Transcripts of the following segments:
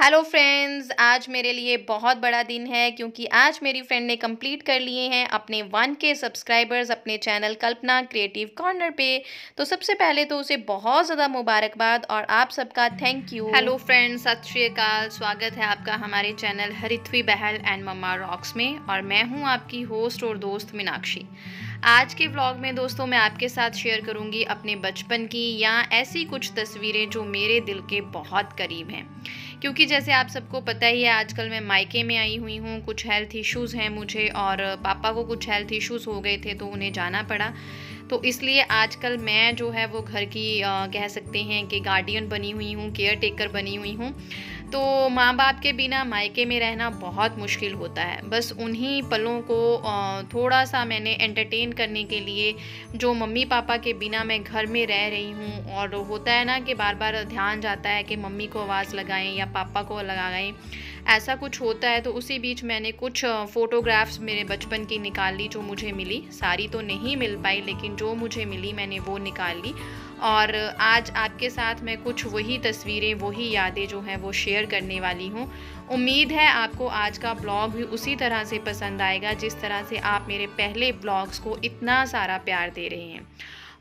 hello friends आज मेरे लिए बहुत बड़ा दिन है क्योंकि आज मेरी फ्रेंड ने कंप्लीट कर लिए हैं अपने वन के सब्सक्राइबर्स अपने चैनल कल्पना क्रिएटिव कॉर्नर पे तो सबसे पहले तो उसे बहुत ज़्यादा मुबारकबाद और आप सबका थैंक यू हेलो फ्रेंड्स सत श्रीकाल स्वागत है आपका हमारे channel Harithvi Behl and mamma rocks में और मैं हूँ आपकी होस्ट और दोस्त मीनाक्षी आज के व्लॉग में दोस्तों मैं आपके साथ शेयर करूँगी अपने बचपन की या ऐसी कुछ तस्वीरें जो मेरे दिल के बहुत करीब हैं क्योंकि जैसे आप सबको पता ही है आजकल मैं मायके में आई हुई हूँ कुछ हेल्थ इश्यूज़ हैं मुझे और पापा को कुछ हेल्थ इश्यूज़ हो गए थे तो उन्हें जाना पड़ा तो इसलिए आजकल मैं जो है वो घर की आ, कह सकते हैं कि गार्डियन बनी हुई हूँ केयर टेकर बनी हुई हूँ तो माँ बाप के बिना मायके में रहना बहुत मुश्किल होता है बस उन्हीं पलों को थोड़ा सा मैंने एंटरटेन करने के लिए जो मम्मी पापा के बिना मैं घर में रह रही हूँ और होता है ना कि बार बार ध्यान जाता है कि मम्मी को आवाज़ लगाएं या पापा को लगाएं ऐसा कुछ होता है तो उसी बीच मैंने कुछ फ़ोटोग्राफ्स मेरे बचपन की निकाल ली जो मुझे मिली सारी तो नहीं मिल पाई लेकिन जो मुझे मिली मैंने वो निकाल ली और आज आपके साथ मैं कुछ वही तस्वीरें वही यादें जो हैं वो शेयर करने वाली हूँ उम्मीद है आपको आज का ब्लॉग भी उसी तरह से पसंद आएगा जिस तरह से आप मेरे पहले ब्लॉग्स को इतना सारा प्यार दे रहे हैं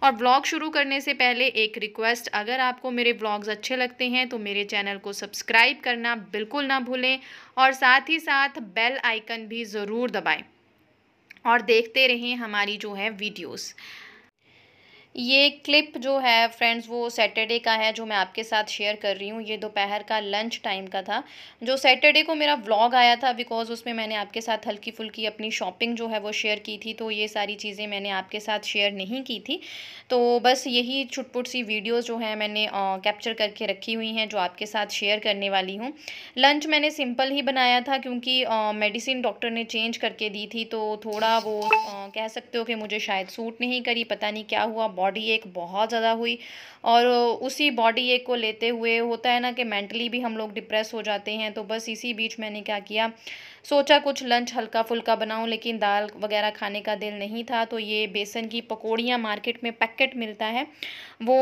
और ब्लॉग शुरू करने से पहले एक रिक्वेस्ट अगर आपको मेरे ब्लॉग्स अच्छे लगते हैं तो मेरे चैनल को सब्सक्राइब करना बिल्कुल ना भूलें और साथ ही साथ बेल आइकन भी ज़रूर दबाएं और देखते रहें हमारी जो है वीडियोज़ ये क्लिप जो है फ्रेंड्स वो सैटरडे का है जो मैं आपके साथ शेयर कर रही हूँ ये दोपहर का लंच टाइम का था जो सैटरडे को मेरा व्लॉग आया था बिकॉज उसमें मैंने आपके साथ हल्की फुल्की अपनी शॉपिंग जो है वो शेयर की थी तो ये सारी चीज़ें मैंने आपके साथ शेयर नहीं की थी तो बस यही छुटपुट सी वीडियोज़ जो है मैंने कैप्चर करके रखी हुई हैं जो आपके साथ शेयर करने वाली हूँ लंच मैंने सिंपल ही बनाया था क्योंकि मेडिसिन डॉक्टर ने चेंज करके दी थी तो थोड़ा वो कह सकते हो कि मुझे शायद सूट नहीं करी पता नहीं क्या हुआ बॉडी एक बहुत ज़्यादा हुई और उसी बॉडी एक को लेते हुए होता है ना कि मेंटली भी हम लोग डिप्रेस हो जाते हैं तो बस इसी बीच मैंने क्या किया सोचा कुछ लंच हल्का फुल्का बनाऊँ लेकिन दाल वगैरह खाने का दिल नहीं था तो ये बेसन की पकौड़ियाँ मार्केट में पैकेट मिलता है वो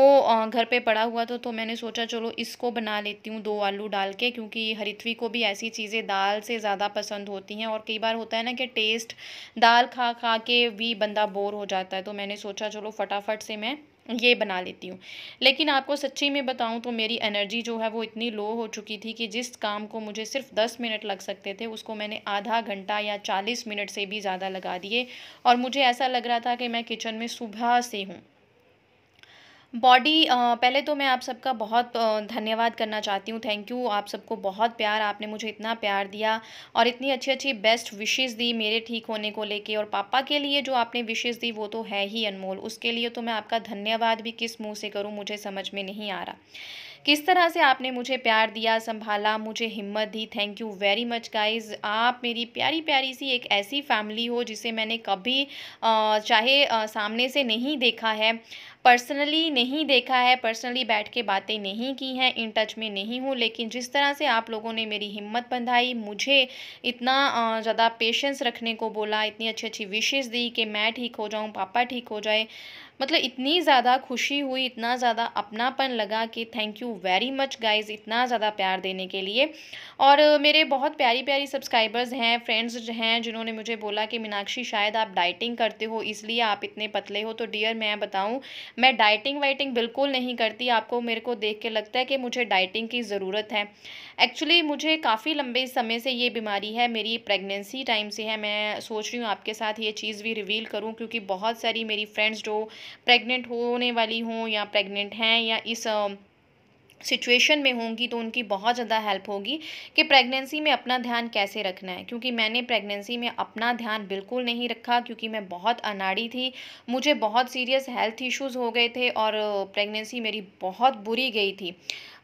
घर पे पड़ा हुआ था तो मैंने सोचा चलो इसको बना लेती हूँ दो आलू डाल के क्योंकि हरितवी को भी ऐसी चीज़ें दाल से ज़्यादा पसंद होती हैं और कई बार होता है ना कि टेस्ट दाल खा खा के भी बंदा बोर हो जाता है तो मैंने सोचा चलो फटाफट से मैं ये बना लेती हूँ लेकिन आपको सच्ची में बताऊँ तो मेरी एनर्जी जो है वो इतनी लो हो चुकी थी कि जिस काम को मुझे सिर्फ दस मिनट लग सकते थे उसको मैंने आधा घंटा या चालीस मिनट से भी ज़्यादा लगा दिए और मुझे ऐसा लग रहा था कि मैं किचन में सुबह से हूँ बॉडी पहले तो मैं आप सबका बहुत धन्यवाद करना चाहती हूँ थैंक यू आप सबको बहुत प्यार आपने मुझे इतना प्यार दिया और इतनी अच्छी अच्छी बेस्ट विशेज़ दी मेरे ठीक होने को लेके और पापा के लिए जो आपने विशेज़ दी वो तो है ही अनमोल उसके लिए तो मैं आपका धन्यवाद भी किस मुँह से करूँ मुझे समझ में नहीं आ रहा किस तरह से आपने मुझे प्यार दिया संभाला मुझे हिम्मत दी thank you very much guys आप मेरी प्यारी प्यारी सी एक ऐसी फैमिली हो जिसे मैंने कभी चाहे सामने से नहीं देखा है पर्सनली नहीं देखा है पर्सनली बैठ के बातें नहीं की हैं इन टच में नहीं हूँ लेकिन जिस तरह से आप लोगों ने मेरी हिम्मत बंधाई मुझे इतना ज़्यादा पेशेंस रखने को बोला इतनी अच्छी अच्छी विशेज़ दी कि मैं ठीक हो जाऊँ पापा ठीक हो जाए मतलब इतनी ज़्यादा खुशी हुई इतना ज़्यादा अपनापन लगा कि thank you very much guys इतना ज़्यादा प्यार देने के लिए और मेरे बहुत प्यारी प्यारी सब्सक्राइबर्स हैं फ्रेंड्स हैं जिन्होंने मुझे बोला कि मीनाक्षी शायद आप डाइटिंग करते हो इसलिए आप इतने पतले हो तो डियर मैं बताऊँ मैं डाइटिंग वाइटिंग बिल्कुल नहीं करती आपको मेरे को देख के लगता है कि मुझे डाइटिंग की ज़रूरत है एक्चुअली मुझे काफ़ी लंबे समय से ये बीमारी है मेरी प्रेगनेंसी टाइम से है मैं सोच रही हूँ आपके साथ ये चीज़ भी रिवील करूँ क्योंकि बहुत सारी मेरी फ्रेंड्स जो प्रेगनेंट होने वाली हों या प्रेगनेंट हैं या इस सिचुएशन में होंगी तो उनकी बहुत ज़्यादा हेल्प होगी कि प्रेगनेंसी में अपना ध्यान कैसे रखना है क्योंकि मैंने प्रेगनेंसी में अपना ध्यान बिल्कुल नहीं रखा क्योंकि मैं बहुत अनाड़ी थी मुझे बहुत सीरियस हेल्थ इश्यूज हो गए थे और प्रेगनेंसी मेरी बहुत बुरी गई थी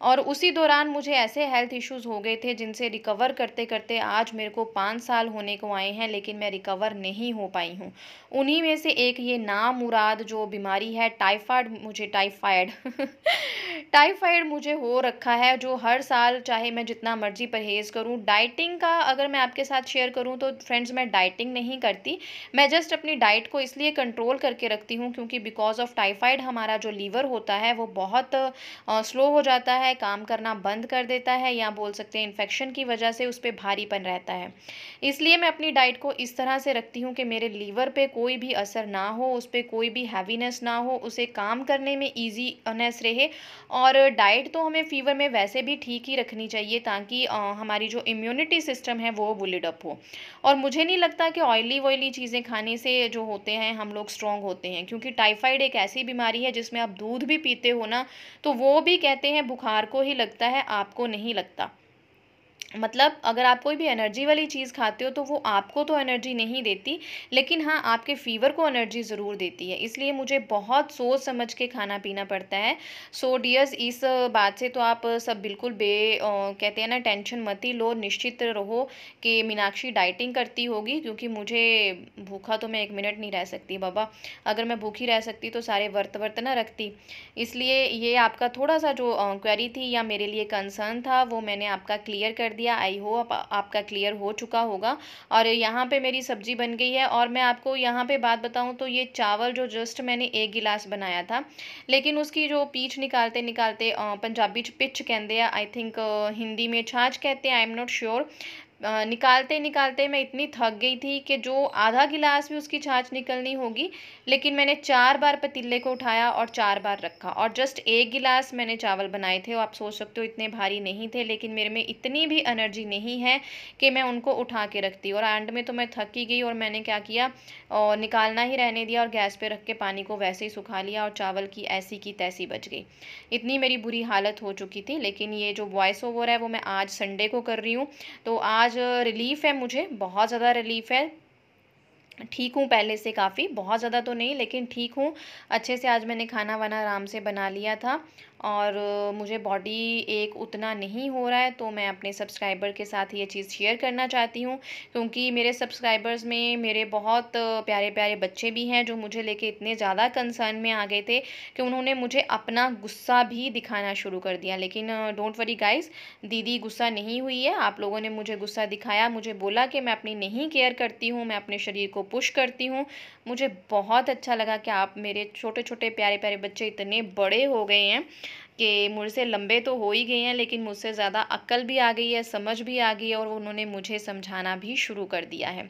और उसी दौरान मुझे ऐसे हेल्थ इश्यूज़ हो गए थे जिनसे रिकवर करते करते आज मेरे को पाँच साल होने को आए हैं लेकिन मैं रिकवर नहीं हो पाई हूँ उन्हीं में से एक ये नामुराद जो बीमारी है टाइफाइड मुझे टाइफाइड टाइफाइड मुझे हो रखा है जो हर साल चाहे मैं जितना मर्जी परहेज़ करूँ डाइटिंग का अगर मैं आपके साथ शेयर करूँ तो फ्रेंड्स मैं डाइटिंग नहीं करती मैं जस्ट अपनी डाइट को इसलिए कंट्रोल करके रखती हूँ क्योंकि बिकॉज ऑफ टाइफाइड हमारा जो लीवर होता है वो बहुत स्लो हो जाता है है काम करना बंद कर देता है या बोल सकते हैं इन्फेक्शन की वजह से उस पर भारीपन रहता है इसलिए मैं अपनी डाइट को इस तरह से रखती हूँ कि मेरे लीवर पे कोई भी असर ना हो उस पर कोई भी हैवीनेस ना हो उसे काम करने में ईजीनेस रहे और डाइट तो हमें फीवर में वैसे भी ठीक ही रखनी चाहिए ताकि हमारी जो इम्यूनिटी सिस्टम है वो बुलिडअप अप हो और मुझे नहीं लगता कि ऑयली वॉयली चीज़ें खाने से जो होते हैं हम लोग स्ट्रॉन्ग होते हैं क्योंकि टाइफाइड एक ऐसी बीमारी है जिसमें आप दूध भी पीते हो ना तो वो भी कहते हैं बुखार परिवार को ही लगता है आपको नहीं लगता मतलब अगर आप कोई भी एनर्जी वाली चीज़ खाते हो तो वो आपको तो एनर्जी नहीं देती लेकिन हाँ आपके फीवर को एनर्जी ज़रूर देती है इसलिए मुझे बहुत सोच समझ के खाना पीना पड़ता है सो डियर्स इस बात से तो आप सब बिल्कुल बे कहते हैं ना टेंशन मत ही लो निश्चित रहो कि मीनाक्षी डाइटिंग करती होगी क्योंकि मुझे भूखा तो मैं एक मिनट नहीं रह सकती बाबा अगर मैं भूखी रह सकती तो सारे वर्त वर्त ना रखती इसलिए ये आपका थोड़ा सा जो क्वेरी थी या मेरे लिए कंसर्न था वो मैंने आपका क्लियर कर दिया आई हो आप, आपका क्लियर हो चुका होगा और यहाँ पे मेरी सब्जी बन गई है और मैं आपको यहाँ पे बात बताऊँ तो ये चावल जो जस्ट मैंने एक गिलास बनाया था लेकिन उसकी जो पीठ निकालते निकालते पंजाबी पिच कहते हैं आई थिंक हिंदी में छाछ कहते हैं आई एम नॉट श्योर निकालते निकालते मैं इतनी थक गई थी कि जो आधा गिलास भी उसकी छाछ निकलनी होगी लेकिन मैंने चार बार पतीले को उठाया और चार बार रखा और जस्ट एक गिलास मैंने चावल बनाए थे और आप सोच सकते हो इतने भारी नहीं थे लेकिन मेरे में इतनी भी एनर्जी नहीं है कि मैं उनको उठा के रखती और एंड में तो मैं थकी गई और मैंने क्या किया और निकालना ही रहने दिया और गैस पर रख के पानी को वैसे ही सुखा लिया और चावल की ऐसी की तैसी बच गई इतनी मेरी बुरी हालत हो चुकी थी लेकिन ये जो वॉइस ओवर है वो मैं आज संडे को कर रही हूँ तो आज आज रिलीफ है मुझे बहुत ज़्यादा रिलीफ है ठीक हूँ पहले से काफ़ी बहुत ज़्यादा तो नहीं लेकिन ठीक हूँ अच्छे से आज मैंने खाना वाना आराम से बना लिया था और मुझे बॉडी एक उतना नहीं हो रहा है तो मैं अपने सब्सक्राइबर के साथ ये चीज़ शेयर करना चाहती हूँ क्योंकि मेरे सब्सक्राइबर्स में मेरे बहुत प्यारे प्यारे बच्चे भी हैं जो मुझे लेके इतने ज़्यादा कंसर्न में आ गए थे कि उन्होंने मुझे अपना गुस्सा भी दिखाना शुरू कर दिया लेकिन डोंट वरी गाइज़ दीदी गुस्सा नहीं हुई है आप लोगों ने मुझे गुस्सा दिखाया मुझे बोला कि मैं अपनी नहीं केयर करती हूँ मैं अपने शरीर को पुश करती हूँ मुझे बहुत अच्छा लगा कि आप मेरे छोटे छोटे प्यारे प्यारे बच्चे इतने बड़े हो गए हैं कि मुझसे लंबे तो हो ही गए हैं लेकिन मुझसे ज़्यादा अक्ल भी आ गई है समझ भी आ गई है और उन्होंने मुझे समझाना भी शुरू कर दिया है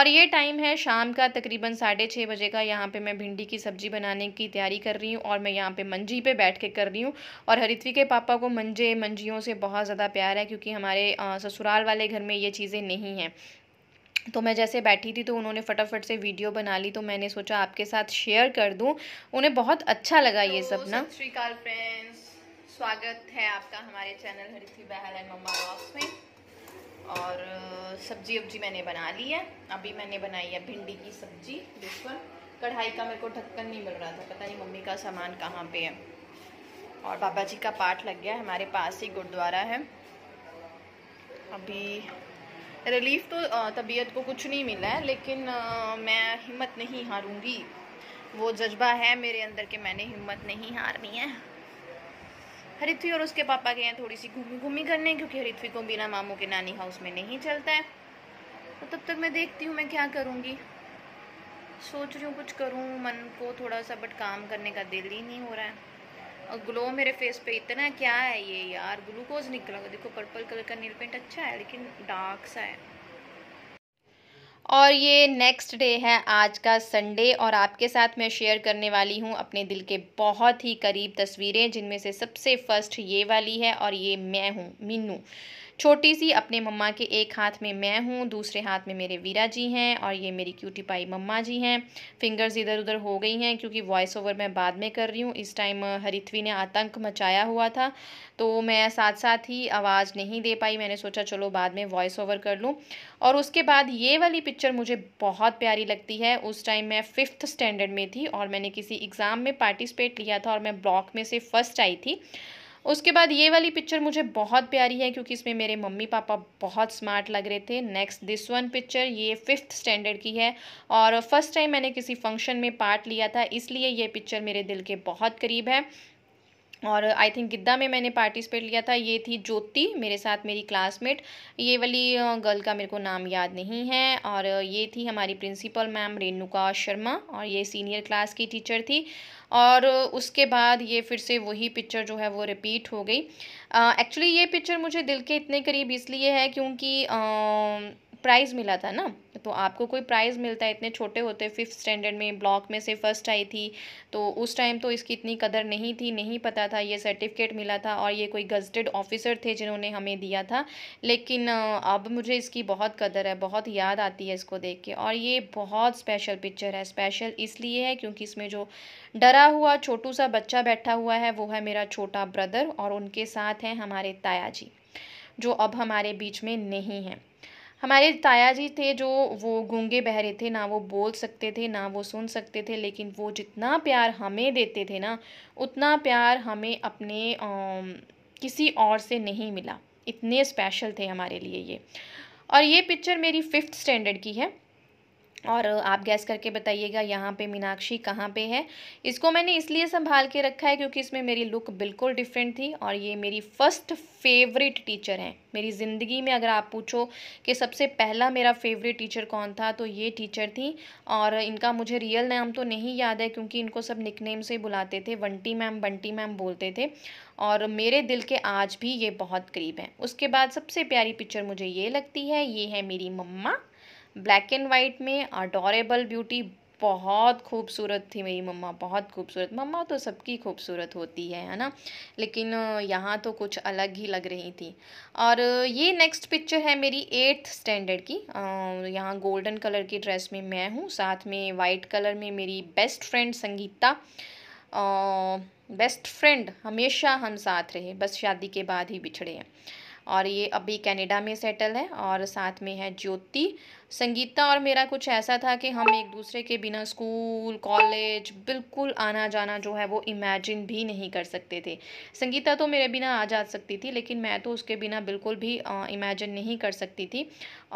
और ये टाइम है शाम का तकरीबन साढ़े छः बजे का यहाँ पे मैं भिंडी की सब्ज़ी बनाने की तैयारी कर रही हूँ और मैं यहाँ पे मंजी पे बैठ के कर रही हूँ और हरित्वी के पापा को मंजे मंजियों से बहुत ज़्यादा प्यार है क्योंकि हमारे ससुराल वाले घर में ये चीज़ें नहीं हैं तो मैं जैसे बैठी थी तो उन्होंने फटाफट से वीडियो बना ली तो मैंने सोचा आपके साथ शेयर कर दूं उन्हें बहुत अच्छा लगा तो ये सब ना तो श्रीकाल फ्रेंड्स स्वागत है आपका हमारे चैनल हरिथी बहल एंड मम्मा वॉक्स में और सब्जी वब्जी मैंने बना ली है अभी मैंने बनाई है भिंडी की सब्जी दुश्मन कढ़ाई का मेरे को ढक्कन नहीं मिल रहा था पता नहीं मम्मी का सामान कहाँ पर है और बाबा जी का पाठ लग गया हमारे पास ही गुरुद्वारा है अभी रिलीफ तो तबीयत को कुछ नहीं मिला है लेकिन मैं हिम्मत नहीं हारूंगी वो जज्बा है मेरे अंदर के मैंने हिम्मत नहीं हारनी है हरित्वी और उसके पापा गए हैं थोड़ी सी घूमी घूमी करने क्योंकि हरित्वी को बिना मामू के नानी हाउस में नहीं चलता है तो तब तक मैं देखती हूँ मैं क्या करूँगी सोच रही हूँ कुछ करूँ मन को थोड़ा सा बट काम करने का दिल ही नहीं हो रहा है और ग्लो मेरे फेस पे इतना क्या है ये यार ग्लूकोज निकला हुआ देखो पर्पल कलर का नील पेंट अच्छा है लेकिन डार्क सा है और ये नेक्स्ट डे है आज का संडे और आपके साथ मैं शेयर करने वाली हूँ अपने दिल के बहुत ही करीब तस्वीरें जिनमें से सबसे फर्स्ट ये वाली है और ये मैं हूँ मीनू छोटी सी अपने मम्मा के एक हाथ में मैं हूँ दूसरे हाथ में मेरे वीरा जी हैं और ये मेरी क्यूटी पाई मम्मा जी हैं फिंगर्स इधर उधर हो गई हैं क्योंकि वॉइस ओवर मैं बाद में कर रही हूँ इस टाइम हरिथवी ने आतंक मचाया हुआ था तो मैं साथ साथ ही आवाज़ नहीं दे पाई मैंने सोचा चलो बाद में वॉइस ओवर कर लूँ और उसके बाद ये वाली पिक्चर मुझे बहुत प्यारी लगती है उस टाइम मैं फिफ्थ स्टैंडर्ड में थी और मैंने किसी एग्ज़ाम में पार्टिसिपेट लिया था और मैं ब्लॉक में से फ़र्स्ट आई थी उसके बाद ये वाली पिक्चर मुझे बहुत प्यारी है क्योंकि इसमें मेरे मम्मी पापा बहुत स्मार्ट लग रहे थे नेक्स्ट दिस वन पिक्चर ये फिफ्थ स्टैंडर्ड की है और फर्स्ट टाइम मैंने किसी फंक्शन में पार्ट लिया था इसलिए ये पिक्चर मेरे दिल के बहुत करीब है और आई थिंक गिद्दा में मैंने पार्टिसिपेट लिया था ये थी ज्योति मेरे साथ मेरी क्लासमेट ये वाली गर्ल का मेरे को नाम याद नहीं है और ये थी हमारी प्रिंसिपल मैम रेणुका शर्मा और ये सीनियर क्लास की टीचर थी और उसके बाद ये फिर से वही पिक्चर जो है वो रिपीट हो गई एक्चुअली ये पिक्चर मुझे दिल के इतने करीब इसलिए है क्योंकि प्राइज़ मिला था ना तो आपको कोई प्राइज़ मिलता है इतने छोटे होते फिफ्थ स्टैंडर्ड में ब्लॉक में से फर्स्ट आई थी तो उस टाइम तो इसकी इतनी कदर नहीं थी नहीं पता था ये सर्टिफिकेट मिला था और ये कोई गजटेड ऑफिसर थे जिन्होंने हमें दिया था लेकिन अब मुझे इसकी बहुत कदर है बहुत याद आती है इसको देख के और ये बहुत स्पेशल पिक्चर है स्पेशल इसलिए है क्योंकि इसमें जो डरा हुआ छोटू सा बच्चा बैठा हुआ है वो है मेरा छोटा ब्रदर और उनके साथ हैं हमारे ताया जी जो अब हमारे बीच में नहीं हैं हमारे ताया जी थे जो वो गूंगे बहरे थे ना वो बोल सकते थे ना वो सुन सकते थे लेकिन वो जितना प्यार हमें देते थे ना उतना प्यार हमें अपने किसी और से नहीं मिला इतने स्पेशल थे हमारे लिए ये और ये पिक्चर मेरी फिफ्थ स्टैंडर्ड की है और आप गैस करके बताइएगा यहाँ पे मीनाक्षी कहाँ पे है इसको मैंने इसलिए संभाल के रखा है क्योंकि इसमें मेरी लुक बिल्कुल डिफरेंट थी और ये मेरी फ़र्स्ट फेवरेट टीचर हैं मेरी ज़िंदगी में अगर आप पूछो कि सबसे पहला मेरा फेवरेट टीचर कौन था तो ये टीचर थी और इनका मुझे रियल नाम तो नहीं याद है क्योंकि इनको सब निक से बुलाते थे वंटी मैम बंटी मैम बोलते थे और मेरे दिल के आज भी ये बहुत करीब हैं उसके बाद सबसे प्यारी पिक्चर मुझे ये लगती है ये है मेरी मम्मा ब्लैक एंड वाइट में अडोरेबल ब्यूटी बहुत खूबसूरत थी मेरी मम्मा बहुत खूबसूरत मम्मा तो सबकी खूबसूरत होती है है ना लेकिन यहाँ तो कुछ अलग ही लग रही थी और ये नेक्स्ट पिक्चर है मेरी एट्थ स्टैंडर्ड की यहाँ गोल्डन कलर की ड्रेस में मैं हूँ साथ में वाइट कलर में मेरी best friend Sangeeta best friend हमेशा हम साथ रहे बस शादी के बाद ही बिछड़े हैं और ये अभी कनाडा में सेटल है और साथ में है ज्योति संगीता और मेरा कुछ ऐसा था कि हम एक दूसरे के बिना स्कूल कॉलेज बिल्कुल आना जाना जो है वो इमेजिन भी नहीं कर सकते थे संगीता तो मेरे बिना आ जा सकती थी लेकिन मैं तो उसके बिना बिल्कुल भी इमेजिन नहीं कर सकती थी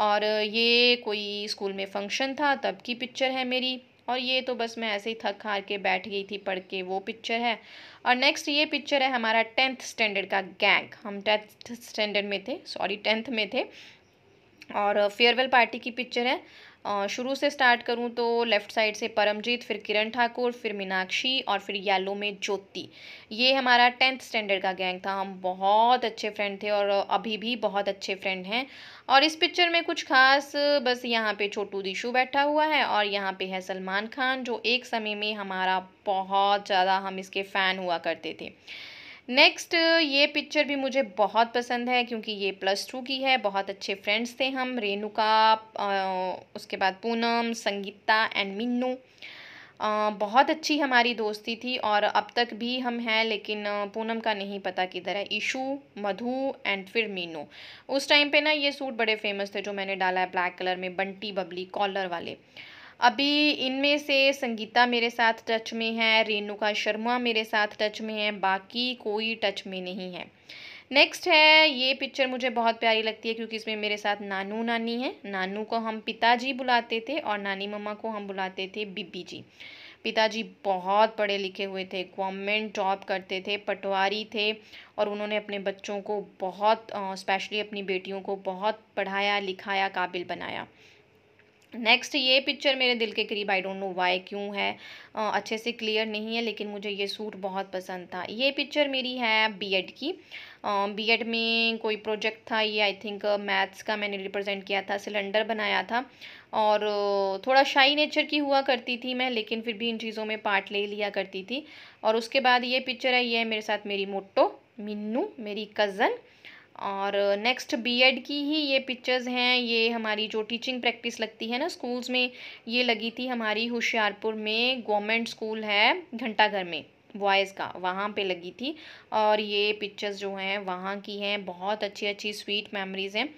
और ये कोई स्कूल में फंक्शन था तब की पिक्चर है मेरी और ये तो बस मैं ऐसे ही थक हार के बैठ गई थी पढ़ के वो पिक्चर है और नेक्स्ट ये पिक्चर है हमारा टेंथ स्टैंडर्ड का गैंग हम टेंथ स्टैंडर्ड में थे सॉरी टेंथ में थे और फेयरवेल पार्टी की पिक्चर है शुरू से स्टार्ट करूँ तो लेफ़्ट साइड से परमजीत फिर किरण ठाकुर फिर मीनाक्षी और फिर येलो में ज्योति ये हमारा टेंथ स्टैंडर्ड का गैंग था हम बहुत अच्छे फ्रेंड थे और अभी भी बहुत अच्छे फ्रेंड हैं और इस पिक्चर में कुछ खास बस यहाँ पे छोटू दिशू बैठा हुआ है और यहाँ पे है सलमान खान जो एक समय में हमारा बहुत ज़्यादा हम इसके फ़ैन हुआ करते थे नेक्स्ट ये पिक्चर भी मुझे बहुत पसंद है क्योंकि ये प्लस टू की है बहुत अच्छे फ्रेंड्स थे हम रेणुका उसके बाद पूनम संगीता एंड मिन्नू बहुत अच्छी हमारी दोस्ती थी और अब तक भी हम हैं लेकिन पूनम का नहीं पता किधर है ईशू मधु एंड फिर मीनू उस टाइम पे ना ये सूट बड़े फेमस थे जो मैंने डाला है ब्लैक कलर में बंटी बबली कॉलर वाले अभी इनमें से संगीता मेरे साथ टच में है रेणुका शर्मा मेरे साथ टच में है बाकी कोई टच में नहीं है नेक्स्ट है ये पिक्चर मुझे बहुत प्यारी लगती है क्योंकि इसमें मेरे साथ नानू नानी है नानू को हम पिताजी बुलाते थे और नानी मम्मा को हम बुलाते थे बीबी जी पिताजी बहुत पढ़े लिखे हुए थे गवर्नमेंट जॉब करते थे पटवारी थे और उन्होंने अपने बच्चों को बहुत स्पेशली अपनी बेटियों को बहुत पढ़ाया लिखाया काबिल बनाया नेक्स्ट ये पिक्चर मेरे दिल के करीब आई डोंट नो वाई क्यों है आ, अच्छे से क्लियर नहीं है लेकिन मुझे ये सूट बहुत पसंद था ये पिक्चर मेरी है बीएड की बीएड में कोई प्रोजेक्ट था ये आई थिंक मैथ्स का मैंने रिप्रेजेंट किया था सिलेंडर बनाया था और थोड़ा शाई नेचर की हुआ करती थी मैं लेकिन फिर भी इन चीज़ों में पार्ट ले लिया करती थी और उसके बाद ये पिक्चर है ये मेरे साथ मेरी मोटो मिन्नू मेरी कज़न और नेक्स्ट बीएड की ही ये पिक्चर्स हैं ये हमारी जो टीचिंग प्रैक्टिस लगती है ना स्कूल्स में ये लगी थी हमारी होशियारपुर में गवर्नमेंट स्कूल है घंटाघर में बॉयज़ का वहाँ पे लगी थी और ये पिक्चर्स जो हैं वहाँ की हैं बहुत अच्छी अच्छी स्वीट मेमोरीज़ हैं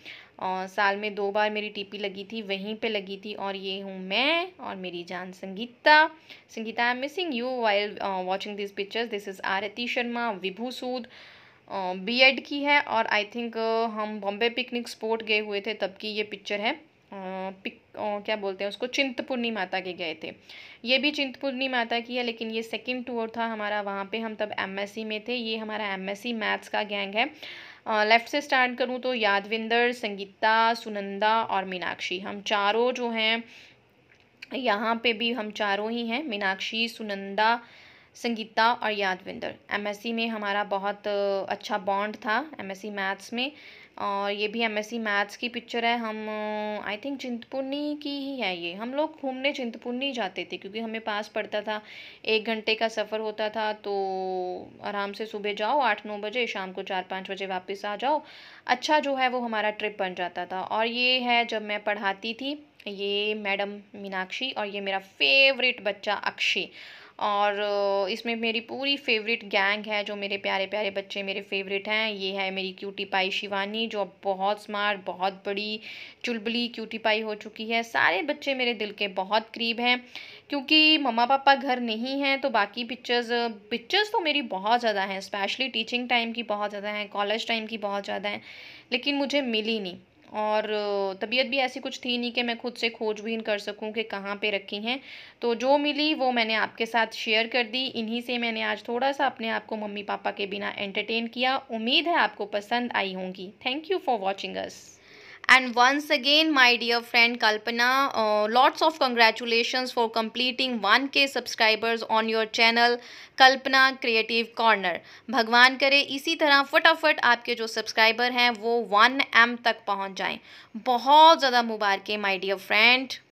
और साल में दो बार मेरी टीपी लगी थी वहीं पे लगी थी और ये हूँ मैं और मेरी जान Sangeeta Sangeeta I am missing you while watching this pictures this is Aarti Sharma Vibhu Sood B Ed की है और आई थिंक uh, हम बॉम्बे पिकनिक स्पॉट गए हुए थे तब की ये पिक्चर है पिक uh, uh, क्या बोलते हैं उसको चिंतपूर्णी माता के गए थे ये भी चिंतपूर्णी माता की है लेकिन ये सेकंड टूर था हमारा वहाँ पे हम तब एमएससी में थे ये हमारा एमएससी मैथ्स का गैंग है लेफ़्ट से स्टार्ट करूँ तो यादविंदर संगीता सुनंदा और मीनाक्षी हम चारों जो हैं यहाँ पे भी हम चारों ही हैं मीनाक्षी सुनंदा संगीता और यादविंदर एमएससी में हमारा बहुत अच्छा बॉन्ड था एमएससी मैथ्स में और ये भी एमएससी मैथ्स की पिक्चर है हम आई थिंक चिंतपूर्णी की ही है ये हम लोग घूमने चिंतपूर्णी जाते थे क्योंकि हमें पास पड़ता था एक घंटे का सफ़र होता था तो आराम से सुबह जाओ आठ नौ बजे शाम को चार पाँच बजे वापस आ जाओ अच्छा जो है वो हमारा ट्रिप बन जाता था और ये है जब मैं पढ़ाती थी ये मैडम मीनाक्षी और ये मेरा फेवरेट बच्चा अक्षय और इसमें मेरी पूरी फेवरेट गैंग है जो मेरे प्यारे प्यारे बच्चे मेरे फेवरेट हैं ये है मेरी क्यूटी पाई शिवानी जो अब बहुत स्मार्ट बहुत बड़ी चुलबुली क्यूटी पाई हो चुकी है सारे बच्चे मेरे दिल के बहुत करीब हैं क्योंकि मम्मा पापा घर नहीं हैं तो बाकी पिक्चर्स पिक्चर्स तो मेरी बहुत ज़्यादा हैं स्पेशली टीचिंग टाइम की बहुत ज़्यादा हैं कॉलेज टाइम की बहुत ज़्यादा हैं लेकिन मुझे मिली नहीं और तबीयत भी ऐसी कुछ थी नहीं कि मैं खुद से खोजबीन कर सकूं कि कहाँ पे रखी हैं तो जो मिली वो मैंने आपके साथ शेयर कर दी इन्हीं से मैंने आज थोड़ा सा अपने आप को मम्मी पापा के बिना एंटरटेन किया उम्मीद है आपको पसंद आई होंगी thank you for watching us and once again my dear friend kalpana uh, lots of congratulations for completing 1k subscribers on your channel kalpana creative corner bhagwan kare isi tarah fatafat aapke jo subscriber hain wo 1m tak pahunch jaye bahut zyada mubarak hai my dear friend